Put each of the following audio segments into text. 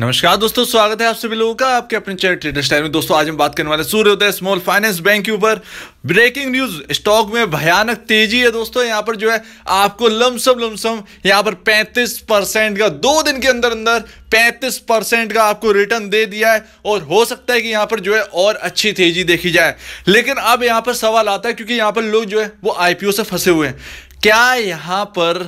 नमस्कार दोस्तों स्वागत है आप सभी लोगों का आपके अपने चैनल ट्रेडर स्टाइल में दोस्तों आज हम बात करने वाले सूर्योदय स्मॉल फाइनेंस बैंक के ऊपर ब्रेकिंग न्यूज स्टॉक में भयानक तेजी है दोस्तों यहाँ पर जो है आपको लमसम लमसम यहाँ पर 35 परसेंट का दो दिन के अंदर अंदर 35 परसेंट का आपको रिटर्न दे दिया है और हो सकता है कि यहाँ पर जो है और अच्छी तेजी देखी जाए लेकिन अब यहाँ पर सवाल आता है क्योंकि यहाँ पर लोग जो है वो आईपीओ से फंसे हुए हैं क्या यहाँ पर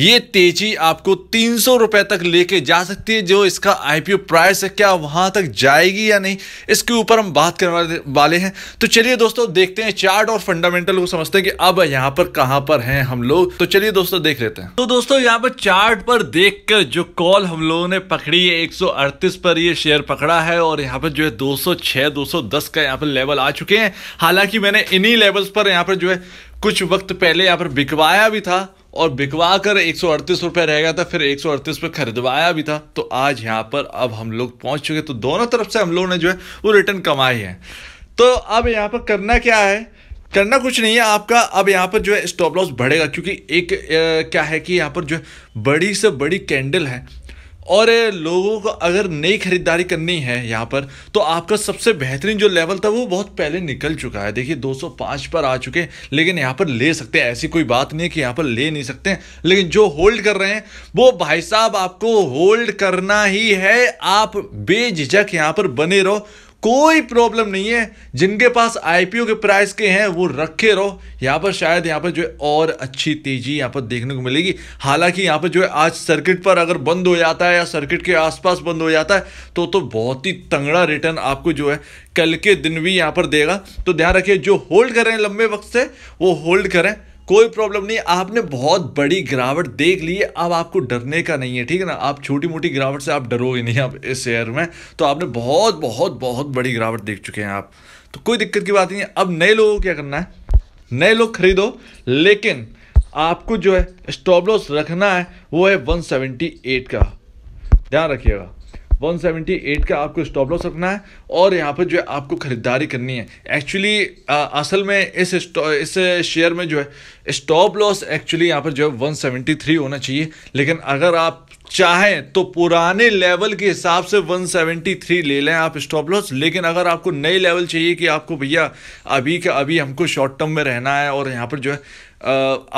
ये तेजी आपको तीन सौ रुपये तक लेके जा सकती है जो इसका आईपीओ प्राइस है क्या वहाँ तक जाएगी या नहीं इसके ऊपर हम बात करने वाले हैं तो चलिए दोस्तों देखते हैं चार्ट और फंडामेंटल को समझते हैं कि अब यहाँ पर कहाँ पर हैं हम लोग तो चलिए दोस्तों देख लेते हैं तो दोस्तों यहाँ पर चार्ट पर देख कर जो कॉल हम लोगों ने पकड़ी है एक पर ये शेयर पकड़ा है और यहाँ पर जो है दो सौ का यहाँ पर लेवल आ चुके हैं हालांकि मैंने इन्हीं लेवल्स पर यहाँ पर जो है कुछ वक्त पहले यहाँ पर बिकवाया भी था और बिकवा कर एक रुपए रह गया था फिर एक सौ खरीदवाया भी था तो आज यहाँ पर अब हम लोग पहुँच चुके तो दोनों तरफ से हम लोगों ने जो है वो रिटर्न कमाई है तो अब यहाँ पर करना क्या है करना कुछ नहीं है आपका अब यहाँ पर जो है स्टॉप लॉस बढ़ेगा क्योंकि एक ए, क्या है कि यहाँ पर जो है बड़ी से बड़ी कैंडल है और लोगों को अगर नई खरीदारी करनी है यहाँ पर तो आपका सबसे बेहतरीन जो लेवल था वो बहुत पहले निकल चुका है देखिए 205 पर आ चुके हैं लेकिन यहाँ पर ले सकते हैं ऐसी कोई बात नहीं है कि यहाँ पर ले नहीं सकते लेकिन जो होल्ड कर रहे हैं वो भाई साहब आपको होल्ड करना ही है आप बेझिझक यहाँ पर बने रहो कोई प्रॉब्लम नहीं है जिनके पास आईपीओ के प्राइस के हैं वो रखे रहो यहाँ पर शायद यहाँ पर जो है और अच्छी तेजी यहाँ पर देखने को मिलेगी हालांकि यहाँ पर जो है आज सर्किट पर अगर बंद हो जाता है या सर्किट के आसपास बंद हो जाता है तो तो बहुत ही तंगड़ा रिटर्न आपको जो है कल के दिन भी यहाँ पर देगा तो ध्यान रखिए जो होल्ड करें लंबे वक्त से वो होल्ड करें कोई प्रॉब्लम नहीं आपने बहुत बड़ी गिरावट देख ली है अब आपको डरने का नहीं है ठीक है ना आप छोटी मोटी गिरावट से आप डरोगे नहीं आप इस शेयर में तो आपने बहुत बहुत बहुत बड़ी गिरावट देख चुके हैं आप तो कोई दिक्कत की बात नहीं है अब नए लोगों को क्या करना है नए लोग खरीदो लेकिन आपको जो है स्टॉप लॉस रखना है वो है 178 का ध्यान रखिएगा 178 का आपको स्टॉप लॉस रखना है और यहाँ पर जो है आपको ख़रीदारी करनी है एक्चुअली असल में इस इस शेयर में जो है स्टॉप लॉस एक्चुअली यहाँ पर जो है 173 होना चाहिए लेकिन अगर आप चाहें तो पुराने लेवल के हिसाब से 173 ले लें आप स्टॉप लॉस लेकिन अगर आपको नए लेवल चाहिए कि आपको भैया अभी का अभी हमको शॉर्ट टर्म में रहना है और यहाँ पर जो है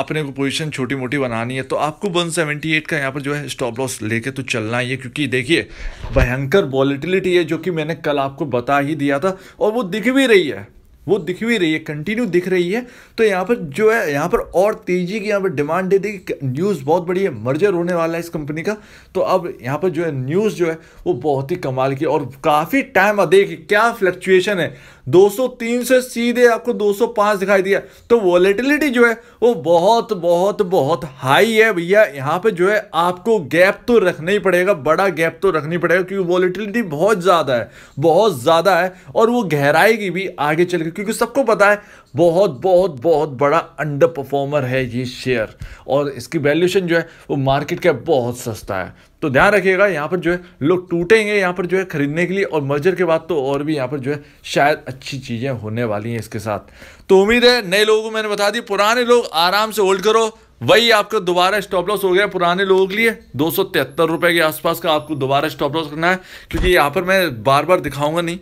अपने को पोजीशन छोटी मोटी बनानी है तो आपको 178 का यहाँ पर जो है स्टॉप लॉस लेके तो चलना ही है क्योंकि देखिए भयंकर वॉलिटिलिटी है जो कि मैंने कल आपको बता ही दिया था और वो दिख भी रही है वो दिख भी रही है कंटिन्यू दिख रही है तो यहाँ पर जो है यहाँ पर और तेजी की यहाँ पर डिमांड दे देगी न्यूज़ बहुत बड़ी है मर्जर होने वाला है इस कंपनी का तो अब यहाँ पर जो है न्यूज़ जो है वो बहुत ही कमाल की और काफ़ी टाइम अब देखिए क्या फ्लक्चुएशन है 203 से सीधे आपको 205 दिखाई दिया तो वॉलेटिलिटी जो है वो बहुत बहुत बहुत हाई है भैया यहाँ पे जो है आपको गैप तो रखना ही पड़ेगा बड़ा गैप तो रखनी पड़ेगा क्योंकि वॉलेटिलिटी बहुत ज़्यादा है बहुत ज़्यादा है और वो गहराएगी भी आगे चल के क्योंकि सबको पता है बहुत बहुत बहुत बड़ा अंडर परफॉर्मर है ये शेयर और इसकी वैल्यूशन जो है वो मार्केट का बहुत सस्ता है तो ध्यान रखिएगा यहाँ पर जो है लोग टूटेंगे यहाँ पर जो है खरीदने के लिए और मर्जर के बाद तो और भी यहाँ पर जो है शायद अच्छी चीज़ें होने वाली हैं इसके साथ तो उम्मीद है नए लोगों को मैंने बता दी पुराने लोग आराम से होल्ड करो वही आपका दोबारा स्टॉप लॉस हो गया पुराने लोगों के लिए दो रुपए के आसपास का आपको दोबारा स्टॉप लॉस करना है क्योंकि यहाँ पर मैं बार बार दिखाऊंगा नहीं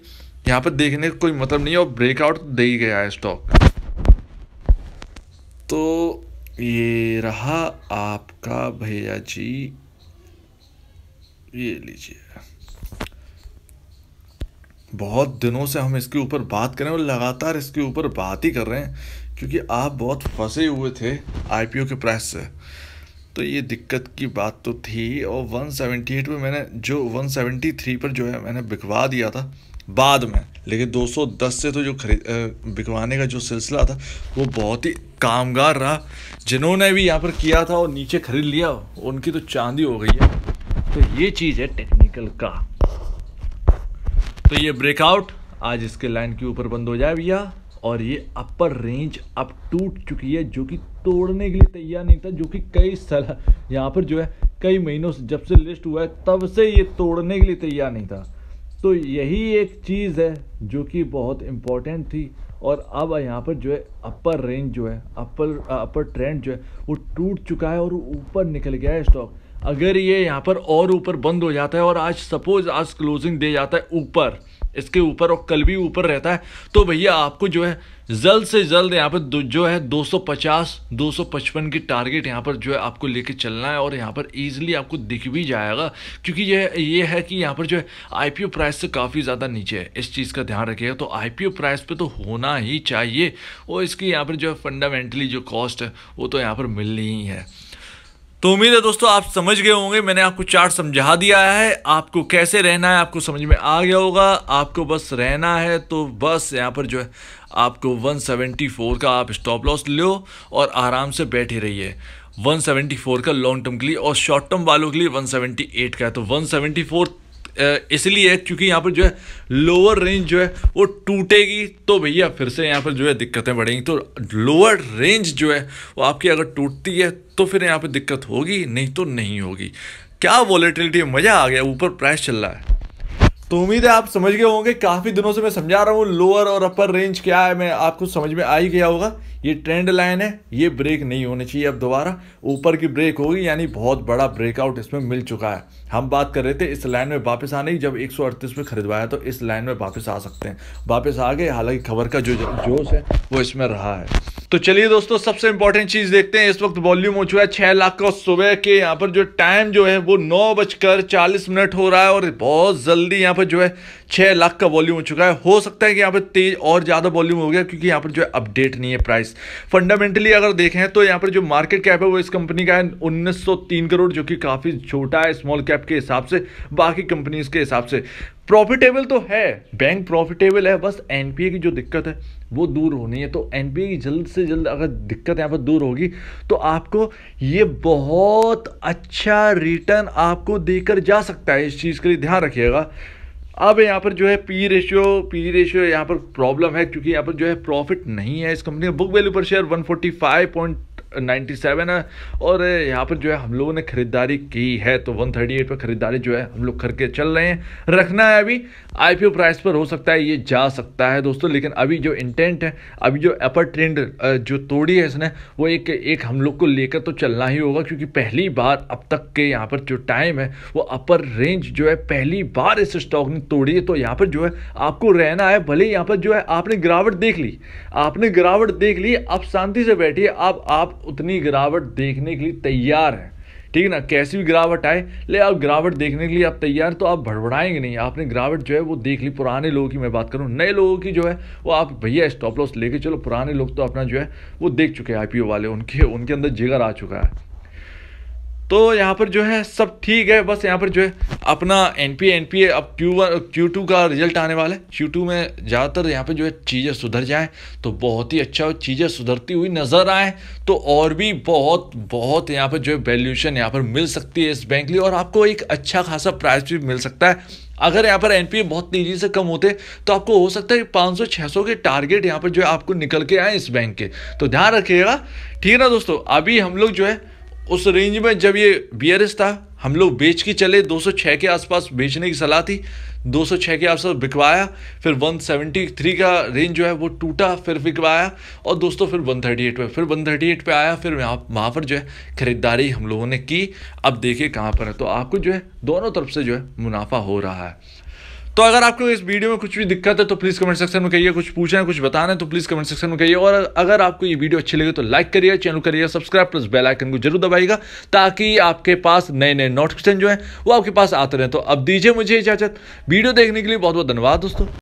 यहाँ पर देखने का कोई मतलब नहीं है और ब्रेकआउट दे ही गया है स्टॉक तो ये रहा आपका भैया जी ये लीजिए बहुत दिनों से हम इसके ऊपर बात करें और लगातार इसके ऊपर बात ही कर रहे हैं क्योंकि आप बहुत फंसे हुए थे आईपीओ के प्राइस से तो ये दिक्कत की बात तो थी और 178 पर मैंने जो 173 पर जो है मैंने बिकवा दिया था बाद में लेकिन 210 से तो जो खरीद बिकवाने का जो सिलसिला था वो बहुत ही कामगार रहा जिन्होंने भी यहाँ पर किया था और नीचे खरीद लिया उनकी तो चांदी हो गई है तो ये चीज़ है टेक्निकल का तो ये ब्रेकआउट आज इसके लाइन के ऊपर बंद हो जाए भैया और ये अपर रेंज अब टूट चुकी है जो कि तोड़ने के लिए तैयार नहीं था जो कि कई साल यहाँ पर जो है कई महीनों से जब से लिस्ट हुआ है तब से ये तोड़ने के लिए तैयार नहीं था तो यही एक चीज़ है जो कि बहुत इम्पोर्टेंट थी और अब यहाँ पर जो है अपर रेंज जो है अपर अपर ट्रेंड जो है वो टूट चुका है और ऊपर निकल गया है स्टॉक अगर ये यहाँ पर और ऊपर बंद हो जाता है और आज सपोज आज क्लोजिंग दे जाता है ऊपर इसके ऊपर और कल भी ऊपर रहता है तो भैया आपको जो है जल्द से जल्द यहाँ पर जो है 250 255 की टारगेट यहाँ पर जो है आपको लेके चलना है और यहाँ पर ईजिली आपको दिख भी जाएगा क्योंकि ये ये है कि यहाँ पर जो है आईपीओ प्राइस से काफ़ी ज़्यादा नीचे है इस चीज़ का ध्यान रखिएगा तो आईपीओ प्राइस पे तो होना ही चाहिए और इसकी यहाँ पर जो है फंडामेंटली जो कॉस्ट है वो तो यहाँ पर मिलनी ही है तो उम्मीद है दोस्तों आप समझ गए होंगे मैंने आपको चार्ट समझा दिया है आपको कैसे रहना है आपको समझ में आ गया होगा आपको बस रहना है तो बस यहाँ पर जो है आपको 174 का आप स्टॉप लॉस लो और आराम से बैठे रहिए 174 का लॉन्ग टर्म के लिए और शॉर्ट टर्म वालों के लिए 178 का है तो 174 इसलिए है क्योंकि यहाँ पर जो है लोअर रेंज जो है वो टूटेगी तो भैया फिर से यहाँ पर जो है दिक्कतें बढ़ेंगी तो लोअर रेंज जो है वो आपकी अगर टूटती है तो फिर यहाँ पर दिक्कत होगी नहीं तो नहीं होगी क्या वॉलेटिलिटी मज़ा आ गया ऊपर प्राइस चल रहा है तो उम्मीद है आप समझ गए होंगे काफ़ी दिनों से मैं समझा रहा हूँ लोअर और अपर रेंज क्या है मैं आपको समझ में आ ही गया होगा ये ट्रेंड लाइन है ये ब्रेक नहीं होनी चाहिए अब दोबारा ऊपर की ब्रेक होगी यानी बहुत बड़ा ब्रेकआउट इसमें मिल चुका है हम बात कर रहे थे इस लाइन में वापस आने की जब एक में खरीदवाया तो इस लाइन में वापस आ सकते हैं वापस आ गए हालांकि खबर का जो जोश है वो इसमें रहा है तो चलिए दोस्तों सबसे इंपॉर्टेंट चीज देखते हैं इस वक्त वॉल्यूम हो चुका है छह लाख का सुबह के यहाँ पर जो टाइम जो है वो नौ बजकर चालीस मिनट हो रहा है और बहुत जल्दी यहाँ पर जो है छह लाख का वॉल्यूम हो चुका है हो सकता है कि यहाँ पर तेज और ज्यादा वॉल्यूम हो गया क्योंकि यहाँ पर जो है अपडेट नहीं है प्राइस फंडामेंटली अगर देखें तो यहाँ पर जो मार्केट कैप है वो इस कंपनी का है 1903 करोड़ जो कि काफ़ी छोटा है स्मॉल कैप के हिसाब से बाकी कंपनीज के हिसाब से प्रॉफिटेबल तो है बैंक प्रॉफिटेबल है बस एनपीए की जो दिक्कत है वो दूर होनी है तो एनपीए की जल्द से जल्द अगर दिक्कत यहाँ पर दूर होगी तो आपको ये बहुत अच्छा रिटर्न आपको देकर जा सकता है इस चीज़ के लिए ध्यान रखिएगा अब यहाँ पर जो है पी रेशियो पी रेशियो यहाँ पर प्रॉब्लम है क्योंकि यहाँ पर जो है प्रॉफिट नहीं है इस कंपनी का बुक वैल्यू पर शेयर 145.2 नाइन्टी सेवन है और यहाँ पर जो है हम लोगों ने खरीदारी की है तो वन थर्टी एट पर खरीदारी जो है हम लोग करके चल रहे हैं रखना है अभी आईपीओ प्राइस पर हो सकता है ये जा सकता है दोस्तों लेकिन अभी जो इंटेंट है अभी जो अपर ट्रेंड जो तोड़ी है इसने वो एक एक हम लोग को लेकर तो चलना ही होगा क्योंकि पहली बार अब तक के यहाँ पर जो टाइम है वो अपर रेंज जो है पहली बार इस स्टॉक ने तोड़ी है तो यहाँ पर जो है आपको रहना है भले ही यहाँ पर जो है आपने गिरावट देख ली आपने गिरावट देख ली आप शांति से बैठिए आप आप उतनी गिरावट देखने के लिए तैयार हैं ठीक है ना कैसी भी गिरावट आए ले आप गिरावट देखने के लिए आप तैयार तो आप भड़बड़ाएंगे नहीं आपने गिरावट जो है वो देख ली पुराने लोगों की मैं बात करूँ नए लोगों की जो है वो आप भैया स्टॉप लॉस लेके चलो पुराने लोग तो अपना जो है वो देख चुके हैं आईपीओ वाले उनके उनके अंदर जिगर आ चुका है तो यहाँ पर जो है सब ठीक है बस यहाँ पर जो है अपना एन पी एन पी अब क्यू वन क्यू टू का रिजल्ट आने वाला है क्यू टू में ज़्यादातर यहाँ पर जो है चीज़ें सुधर जाएँ तो बहुत ही अच्छा चीज़ें सुधरती हुई नज़र आए तो और भी बहुत बहुत यहाँ पर जो है वैल्यूशन यहाँ पर मिल सकती है इस बैंक लिए और आपको एक अच्छा खासा प्राइस भी मिल सकता है अगर यहाँ पर एनपीए बहुत तेज़ी से कम होते तो आपको हो सकता है पाँच सौ छः सौ के टारगेट यहाँ पर जो है आपको निकल के आए इस बैंक के तो ध्यान रखिएगा ठीक है ना दोस्तों अभी हम लोग जो है उस रेंज में जब ये बियरस था हम लोग बेच के चले 206 के आसपास बेचने की सलाह थी 206 के आसपास बिकवाया फिर 173 का रेंज जो है वो टूटा फिर बिकवाया और दोस्तों फिर 138 पे फिर 138 पे आया फिर वहाँ पर जो है ख़रीदारी हम लोगों ने की अब देखिए कहाँ पर है तो आपको जो है दोनों तरफ से जो है मुनाफा हो रहा है तो अगर आपको इस वीडियो में कुछ भी दिक्कत है तो प्लीज़ कमेंट सेक्शन में कहिए कुछ पूछना है कुछ बताना है तो प्लीज़ कमेंट सेक्शन में कहिए और अगर आपको ये वीडियो अच्छी लगे तो लाइक करिए चैनल करिए सब्सक्राइब प्लस बेल आइकन को जरूर दबाइएगा ताकि आपके पास नए नए नोटिफिकेशन जो है वो आपके पास आते रहें तो अब दीजिए मुझे इजाज़त वीडियो देखने के लिए बहुत बहुत धन्यवाद दोस्तों